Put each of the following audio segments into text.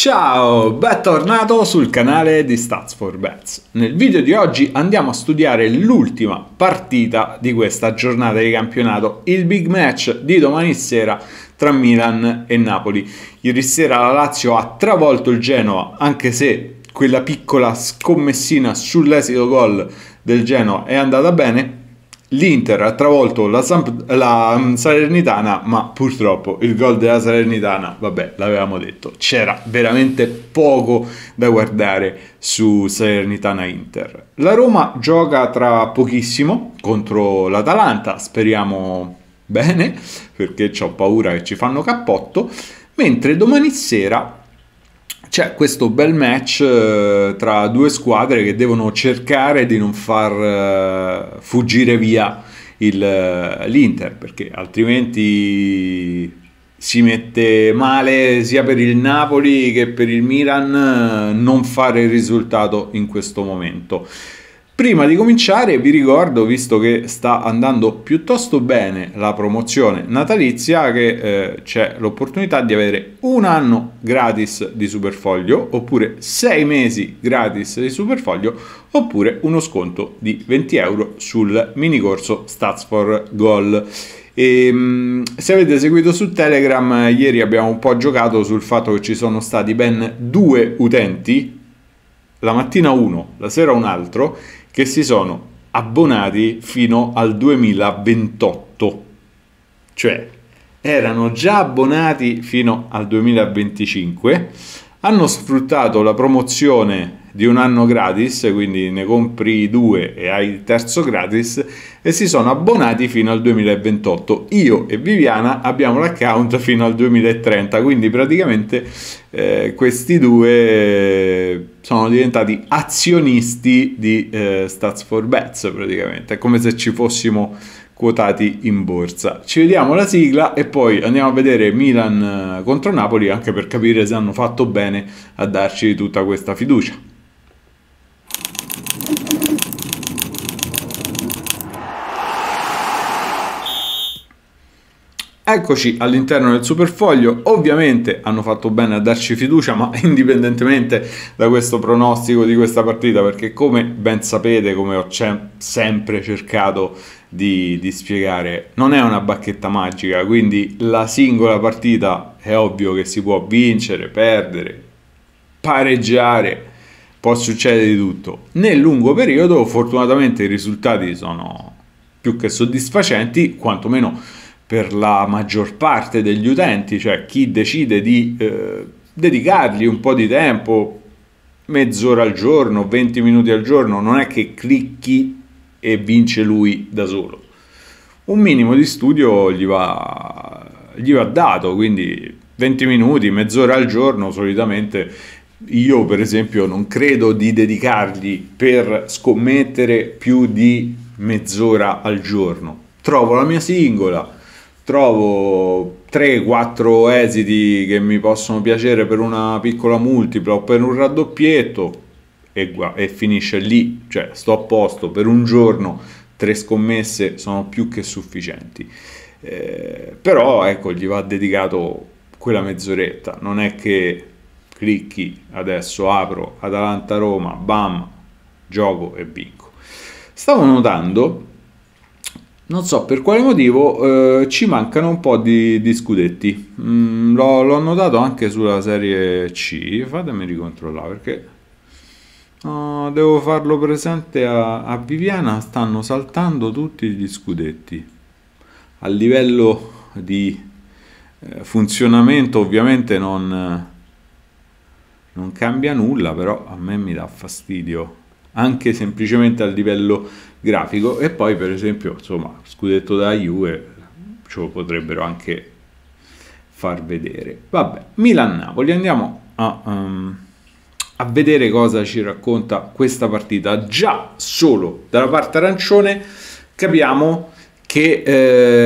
Ciao, bentornato sul canale di Stats 4 Bets. Nel video di oggi andiamo a studiare l'ultima partita di questa giornata di campionato, il big match di domani sera tra Milan e Napoli. Ieri sera la Lazio ha travolto il Genoa, anche se quella piccola scommessina sull'esito gol del Genoa è andata bene, L'Inter ha travolto la, Samp- la mm, Salernitana, ma purtroppo il gol della Salernitana, vabbè, l'avevamo detto, c'era veramente poco da guardare su Salernitana-Inter. La Roma gioca tra pochissimo contro l'Atalanta, speriamo bene, perché ho paura che ci fanno cappotto, mentre domani sera c'è questo bel match eh, tra due squadre che devono cercare di non far eh, fuggire via il, eh, l'Inter, perché altrimenti si mette male sia per il Napoli che per il Milan non fare il risultato in questo momento. Prima di cominciare vi ricordo, visto che sta andando piuttosto bene la promozione natalizia, che eh, c'è l'opportunità di avere un anno gratis di Superfoglio, oppure sei mesi gratis di Superfoglio, oppure uno sconto di 20 euro sul mini corso Stats for Goal. E, ehm, se avete seguito su Telegram, ieri abbiamo un po' giocato sul fatto che ci sono stati ben due utenti, la mattina uno, la sera un altro, che si sono abbonati fino al 2028, cioè erano già abbonati fino al 2025, hanno sfruttato la promozione di un anno gratis, quindi ne compri due e hai il terzo gratis, e si sono abbonati fino al 2028. Io e Viviana abbiamo l'account fino al 2030, quindi praticamente eh, questi due eh, sono diventati azionisti di eh, Stats for Bets, praticamente, è come se ci fossimo quotati in borsa. Ci vediamo la sigla e poi andiamo a vedere Milan eh, contro Napoli anche per capire se hanno fatto bene a darci tutta questa fiducia. Eccoci all'interno del superfoglio, ovviamente hanno fatto bene a darci fiducia, ma indipendentemente da questo pronostico di questa partita, perché come ben sapete, come ho sempre cercato di, di spiegare, non è una bacchetta magica, quindi la singola partita è ovvio che si può vincere, perdere, pareggiare, può succedere di tutto. Nel lungo periodo fortunatamente i risultati sono più che soddisfacenti, quantomeno per la maggior parte degli utenti, cioè chi decide di eh, dedicargli un po' di tempo, mezz'ora al giorno, 20 minuti al giorno, non è che clicchi e vince lui da solo. Un minimo di studio gli va, gli va dato, quindi 20 minuti, mezz'ora al giorno solitamente io per esempio non credo di dedicargli per scommettere più di mezz'ora al giorno. Trovo la mia singola, trovo 3-4 esiti che mi possono piacere per una piccola multipla o per un raddoppietto e, e finisce lì, cioè sto a posto per un giorno, tre scommesse sono più che sufficienti. Eh, però ecco, gli va dedicato quella mezz'oretta, non è che clicchi adesso apro Atalanta Roma, bam, gioco e vinco. Stavo notando non so per quale motivo eh, ci mancano un po' di, di scudetti. Mm, l'ho, l'ho, notato anche sulla serie C, fatemi ricontrollare perché oh, devo farlo presente a, a Viviana, stanno saltando tutti gli scudetti. A livello di eh, funzionamento ovviamente non, non cambia nulla, però a me mi dà fastidio anche semplicemente a livello grafico e poi per esempio insomma scudetto da Juve ce lo potrebbero anche far vedere vabbè Milan-Napoli andiamo a, um, a vedere cosa ci racconta questa partita già solo dalla parte arancione capiamo che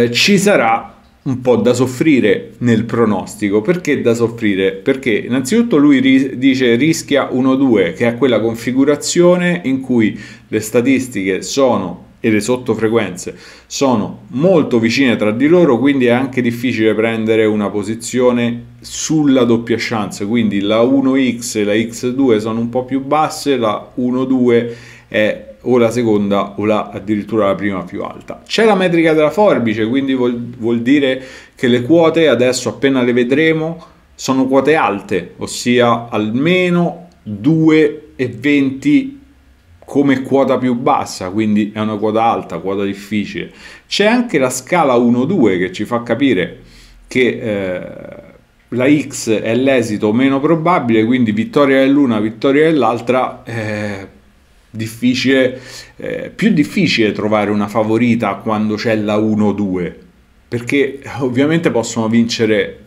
eh, ci sarà un po' da soffrire nel pronostico. Perché da soffrire? Perché innanzitutto lui ri- dice rischia 1-2, che è quella configurazione in cui le statistiche sono e le sottofrequenze sono molto vicine tra di loro, quindi è anche difficile prendere una posizione sulla doppia chance. Quindi la 1x e la x2 sono un po' più basse, la 1-2 è o la seconda o la, addirittura la prima più alta. C'è la metrica della forbice, quindi vuol, vuol dire che le quote adesso appena le vedremo sono quote alte, ossia almeno 2,20 come quota più bassa, quindi è una quota alta, quota difficile. C'è anche la scala 1-2 che ci fa capire che eh, la X è l'esito meno probabile, quindi vittoria dell'una, vittoria dell'altra eh, difficile, eh, più difficile trovare una favorita quando c'è la 1-2, perché ovviamente possono vincere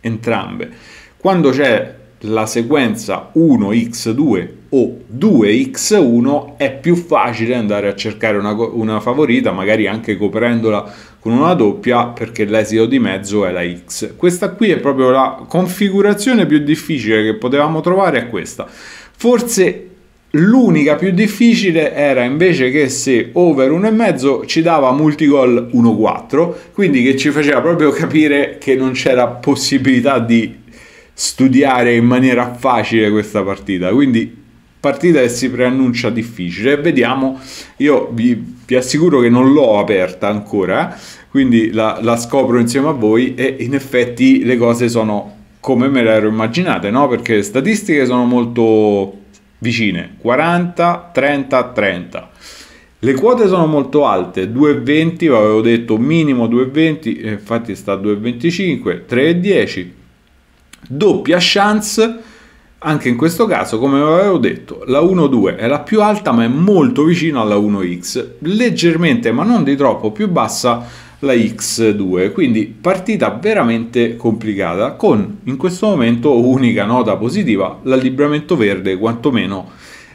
entrambe. Quando c'è la sequenza 1x2 o 2x1 è più facile andare a cercare una, una favorita, magari anche coprendola con una doppia perché l'esito di mezzo è la x. Questa qui è proprio la configurazione più difficile che potevamo trovare, è questa. Forse L'unica più difficile era invece che se over 1,5 ci dava multigol 1-4, quindi che ci faceva proprio capire che non c'era possibilità di studiare in maniera facile questa partita. Quindi partita che si preannuncia difficile. Vediamo, io vi, vi assicuro che non l'ho aperta ancora, eh. quindi la, la scopro insieme a voi e in effetti le cose sono come me le ero immaginate, no? Perché le statistiche sono molto vicine 40 30 30 le quote sono molto alte 2,20 avevo detto minimo 2,20 infatti sta a 2,25 3,10 doppia chance anche in questo caso come avevo detto la 1,2 è la più alta ma è molto vicina alla 1x leggermente ma non di troppo più bassa la X2, quindi partita veramente complicata con in questo momento unica nota positiva l'allibramento verde, quantomeno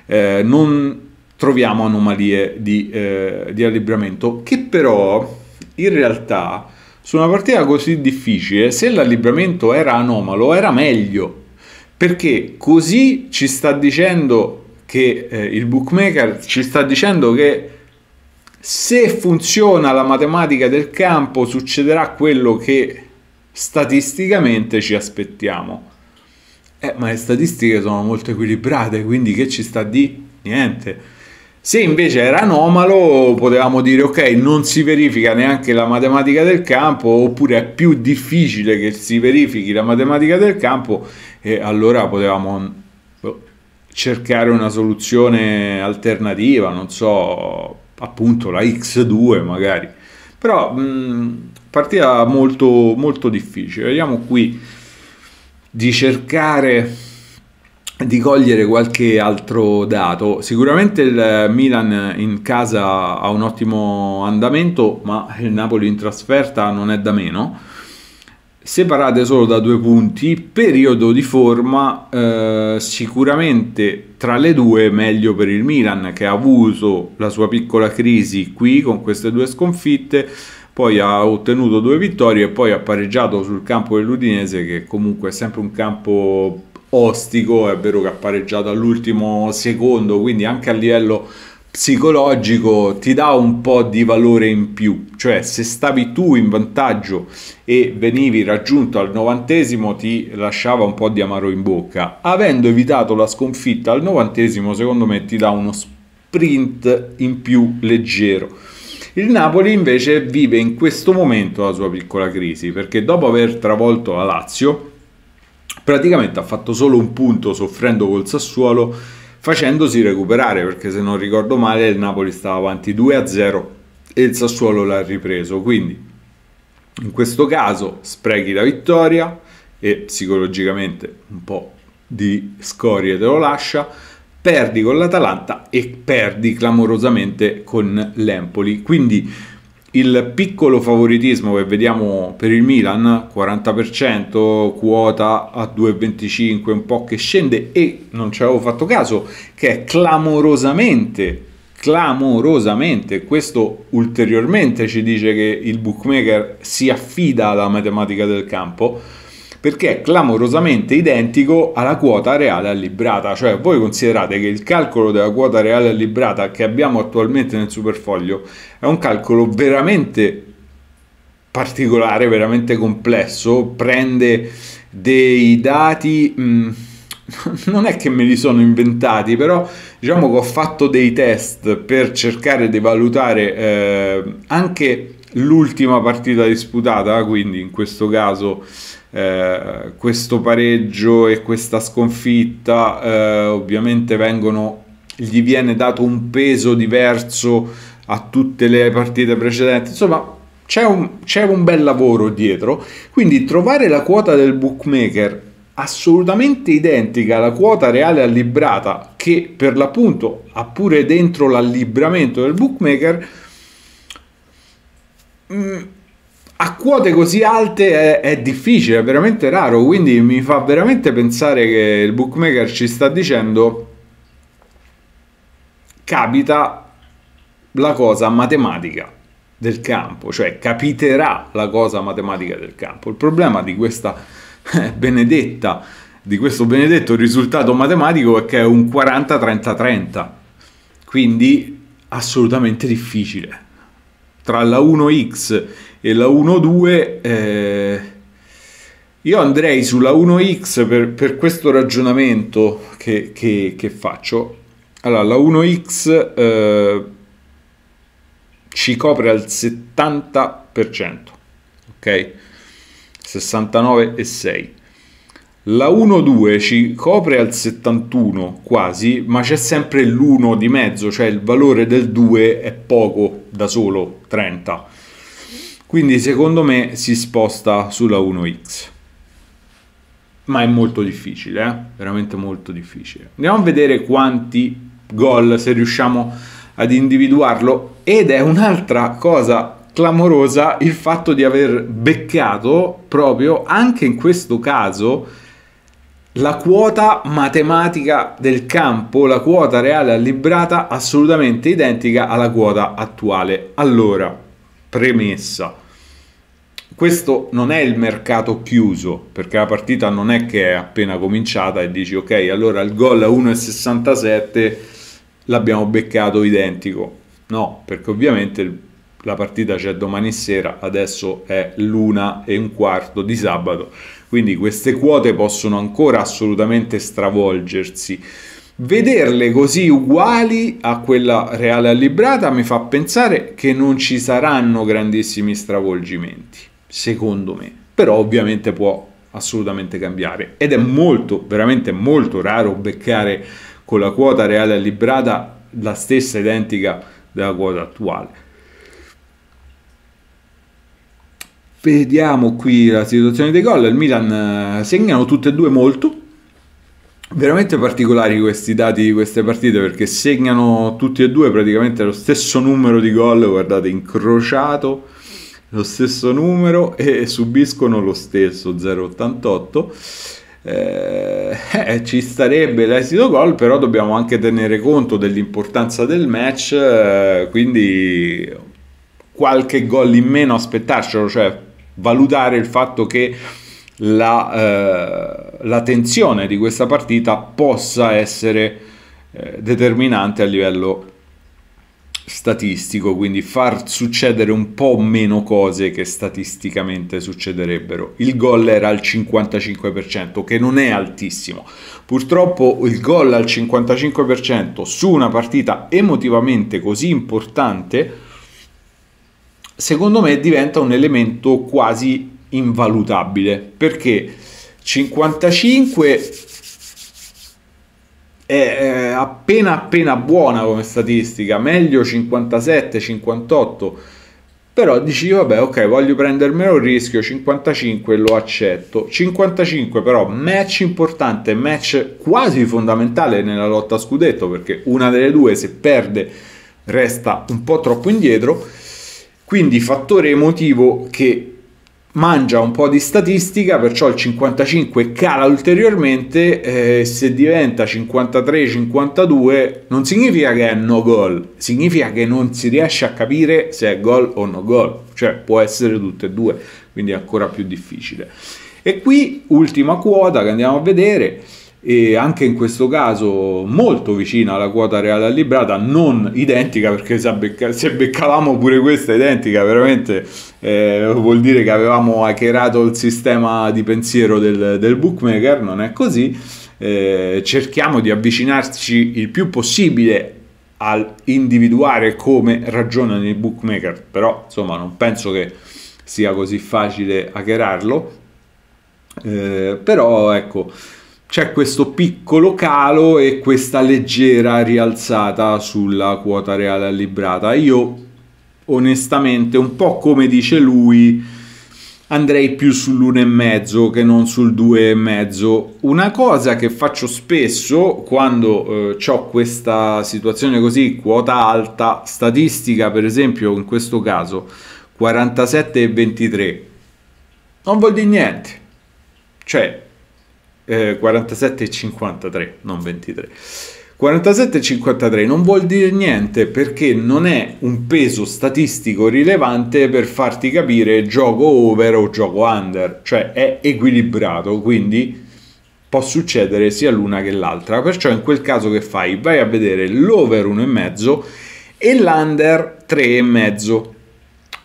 eh, non troviamo anomalie di, eh, di allibramento che però in realtà su una partita così difficile se l'allibramento era anomalo era meglio perché così ci sta dicendo che eh, il bookmaker ci sta dicendo che se funziona la matematica del campo succederà quello che statisticamente ci aspettiamo. Eh, ma le statistiche sono molto equilibrate, quindi che ci sta di? Niente. Se invece era anomalo, potevamo dire ok, non si verifica neanche la matematica del campo, oppure è più difficile che si verifichi la matematica del campo, e allora potevamo boh, cercare una soluzione alternativa, non so, appunto la X2 magari. Però mh, mm, partita molto, molto difficile. Vediamo qui di cercare di cogliere qualche altro dato. Sicuramente il Milan in casa ha un ottimo andamento, ma il Napoli in trasferta non è da meno. Separate solo da due punti, periodo di forma eh, sicuramente tra le due meglio per il Milan che ha avuto la sua piccola crisi qui con queste due sconfitte poi ha ottenuto due vittorie e poi ha pareggiato sul campo dell'Udinese che comunque è sempre un campo ostico, è vero che ha pareggiato all'ultimo secondo, quindi anche a livello psicologico ti dà un po' di valore in più, cioè se stavi tu in vantaggio e venivi raggiunto al novantesimo ti lasciava un po' di amaro in bocca, avendo evitato la sconfitta al novantesimo secondo me ti dà uno sprint in più leggero. Il Napoli invece vive in questo momento la sua piccola crisi perché dopo aver travolto la Lazio praticamente ha fatto solo un punto soffrendo col Sassuolo facendosi recuperare perché se non ricordo male il Napoli stava avanti 2-0 e il Sassuolo l'ha ripreso, quindi in questo caso sprechi la vittoria e psicologicamente un po' di scorie te lo lascia, perdi con l'Atalanta e perdi clamorosamente con l'Empoli, quindi il piccolo favoritismo che vediamo per il Milan, 40%, quota a 2,25, un po' che scende e non ci avevo fatto caso, che è clamorosamente, clamorosamente, questo ulteriormente ci dice che il bookmaker si affida alla matematica del campo perché è clamorosamente identico alla quota reale allibrata, cioè voi considerate che il calcolo della quota reale allibrata che abbiamo attualmente nel superfoglio è un calcolo veramente particolare, veramente complesso, prende dei dati... Mh, mm, non è che me li sono inventati, però diciamo che ho fatto dei test per cercare di valutare eh, anche l'ultima partita disputata, quindi in questo caso eh, questo pareggio e questa sconfitta eh, ovviamente vengono, gli viene dato un peso diverso a tutte le partite precedenti. Insomma, c'è un, c'è un bel lavoro dietro, quindi trovare la quota del bookmaker assolutamente identica alla quota reale allibrata che per l'appunto ha pure dentro l'allibramento del bookmaker mm, a quote così alte è, è, difficile, è veramente raro, quindi mi fa veramente pensare che il bookmaker ci sta dicendo capita la cosa matematica del campo, cioè capiterà la cosa matematica del campo. Il problema di questa benedetta di questo benedetto risultato matematico è che è un 40-30-30, quindi assolutamente difficile. Tra la 1x e la 1.2 eh, io andrei sulla 1x per, per questo ragionamento che, che, che, faccio allora la 1x eh, ci copre al 70% ok 69,6 la 1,2 ci copre al 71 quasi, ma c'è sempre l'1 di mezzo, cioè il valore del 2 è poco da solo, 30. Quindi secondo me si sposta sulla 1X. Ma è molto difficile, eh? veramente molto difficile. Andiamo a vedere quanti gol se riusciamo ad individuarlo. Ed è un'altra cosa clamorosa il fatto di aver beccato proprio anche in questo caso la quota matematica del campo, la quota reale allibrata assolutamente identica alla quota attuale. Allora, Premessa. Questo non è il mercato chiuso, perché la partita non è che è appena cominciata e dici ok, allora il gol a 1,67 l'abbiamo beccato identico. No, perché ovviamente la partita c'è domani sera, adesso è l'una e un quarto di sabato, quindi queste quote possono ancora assolutamente stravolgersi. Vederle così uguali a quella reale allibrata mi fa pensare che non ci saranno grandissimi stravolgimenti, secondo me. Però ovviamente può assolutamente cambiare ed è molto, veramente molto raro beccare con la quota reale allibrata la stessa identica della quota attuale. Vediamo qui la situazione dei gol, il Milan eh, segnano tutte e due molto, veramente particolari questi dati di queste partite perché segnano tutti e due praticamente lo stesso numero di gol, guardate, incrociato lo stesso numero e subiscono lo stesso 0,88. Eh, eh, ci starebbe l'esito gol, però dobbiamo anche tenere conto dell'importanza del match, eh, quindi qualche gol in meno aspettarcelo, cioè valutare il fatto che la, eh, la tensione di questa partita possa essere eh, determinante a livello statistico, quindi far succedere un po' meno cose che statisticamente succederebbero. Il gol era al 55%, che non è altissimo. Purtroppo il gol al 55% su una partita emotivamente così importante, secondo me diventa un elemento quasi invalutabile perché 55 è eh, appena appena buona come statistica, meglio 57, 58. Però dici vabbè, ok, voglio prendermelo il rischio 55 lo accetto. 55 però match importante, match quasi fondamentale nella lotta a scudetto perché una delle due se perde resta un po' troppo indietro. Quindi fattore emotivo che mangia un po' di statistica, perciò il 55 cala ulteriormente eh, se diventa 53-52 non significa che è no gol, significa che non si riesce a capire se è gol o no gol, cioè può essere tutte e due, quindi è ancora più difficile. E qui ultima quota che andiamo a vedere, e anche in questo caso molto vicina alla quota reale allibrata, non identica perché se, becca- se beccavamo pure questa identica veramente eh, vuol dire che avevamo hackerato il sistema di pensiero del, del bookmaker, non è così, eh, cerchiamo di avvicinarci il più possibile al individuare come ragionano i bookmaker, però insomma non penso che sia così facile hackerarlo, eh, però ecco c'è questo piccolo calo e questa leggera rialzata sulla quota reale allibrata. Io onestamente, un po' come dice lui, andrei più sull'1,5 che non sul 2,5. Una cosa che faccio spesso quando eh, ho questa situazione così, quota alta, statistica per esempio in questo caso 47,23, non vuol dire niente. Cioè, 47,53, eh, non 23. 47,53 non vuol dire niente perché non è un peso statistico rilevante per farti capire gioco over o gioco under, cioè è equilibrato, quindi può succedere sia l'una che l'altra. Perciò in quel caso che fai? Vai a vedere l'over 1,5 e l'under 3,5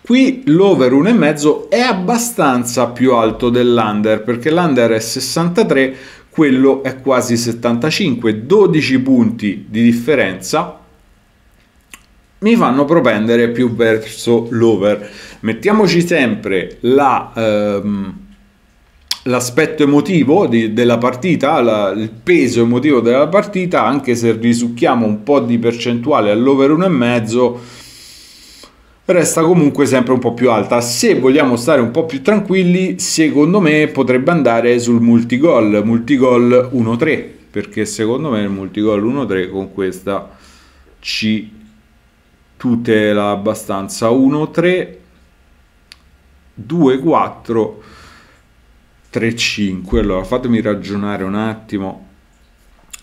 Qui l'over 1,5 è abbastanza più alto dell'under perché l'under è 63, quello è quasi 75, 12 punti di differenza mi fanno propendere più verso l'over. Mettiamoci sempre la, ehm, l'aspetto emotivo di, della partita, la, il peso emotivo della partita, anche se risucchiamo un po' di percentuale all'over 1,5 resta comunque sempre un po' più alta. Se vogliamo stare un po' più tranquilli, secondo me potrebbe andare sul multigol, multigol 1-3, perché secondo me il multigol 1-3 con questa ci tutela abbastanza 1-3 2-4 3-5 allora fatemi ragionare un attimo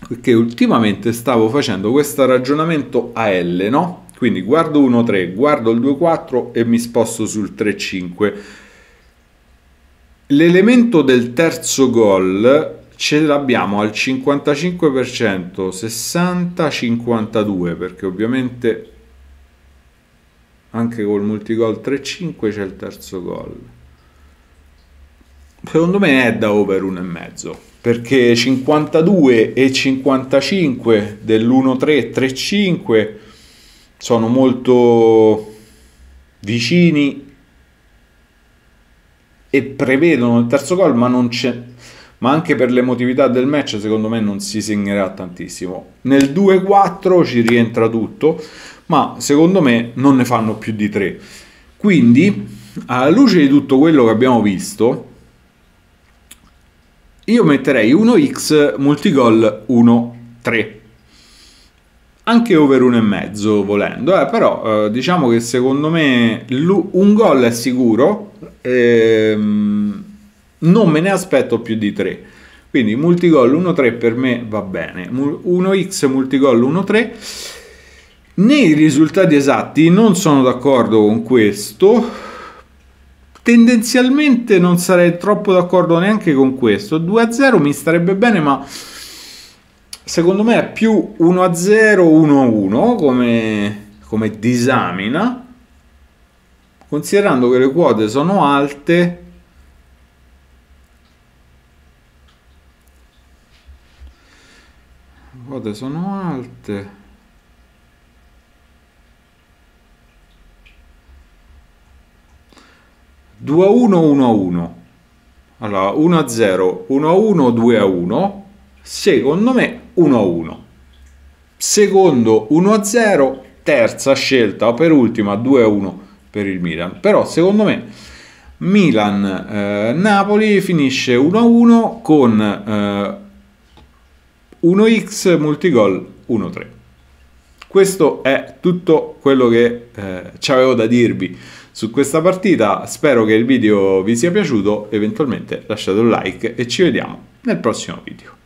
perché ultimamente stavo facendo questo ragionamento a L no? Quindi guardo 1-3, guardo il 2-4 e mi sposto sul 3-5. L'elemento del terzo gol ce l'abbiamo al 55%, 60-52, perché ovviamente anche col multigol 3-5 c'è il terzo gol. Secondo me è da over 1,5 perché 52 e 55 dell'1-3-3-5 sono molto vicini e prevedono il terzo gol, ma, ma anche per l'emotività del match secondo me non si segnerà tantissimo. Nel 2-4 ci rientra tutto, ma secondo me non ne fanno più di 3. Quindi, alla luce di tutto quello che abbiamo visto, io metterei 1x multigol 1-3 anche over mezzo volendo, eh, però eh, diciamo che secondo me un gol è sicuro, ehm, non me ne aspetto più di 3. Quindi multigol 1-3 per me va bene, 1x multigol 1-3. Nei risultati esatti non sono d'accordo con questo, tendenzialmente non sarei troppo d'accordo neanche con questo, 2-0 mi starebbe bene ma Secondo me è più 1-0, 1-1 come, come disamina, considerando che le quote sono alte. Le quote sono alte. Due a 1 1 a uno. Allora, 1 a 0, 1 a 1, 2 a 1. Secondo me 1-1. Secondo 1-0, terza scelta o per ultima 2-1 per il Milan. Però secondo me Milan-Napoli eh, finisce 1-1 con eh, 1x multigol 1-3. Questo è tutto quello che eh, avevo da dirvi su questa partita. Spero che il video vi sia piaciuto, eventualmente lasciate un like e ci vediamo nel prossimo video.